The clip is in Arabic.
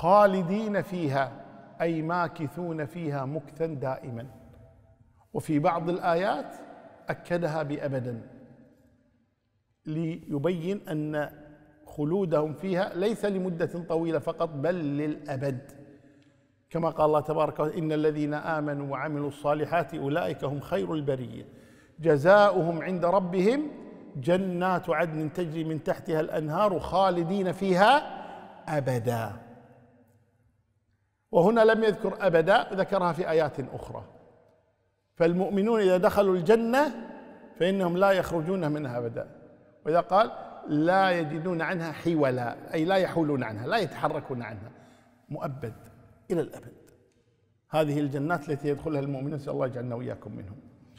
خالدين فيها اي ماكثون فيها مكثا دائما وفي بعض الايات اكدها بابدا ليبين ان خلودهم فيها ليس لمده طويله فقط بل للابد كما قال الله تبارك وتعالى ان الذين امنوا وعملوا الصالحات اولئك هم خير البريه جزاؤهم عند ربهم جنات عدن تجري من تحتها الانهار خالدين فيها ابدا وهنا لم يذكر أبدا ذكرها في آيات أخرى فالمؤمنون إذا دخلوا الجنة فإنهم لا يخرجون منها أبدا وإذا قال لا يجدون عنها حولا أي لا يحولون عنها لا يتحركون عنها مؤبد إلى الأبد هذه الجنات التي يدخلها المؤمنون نسأل الله يجعلنا وإياكم منهم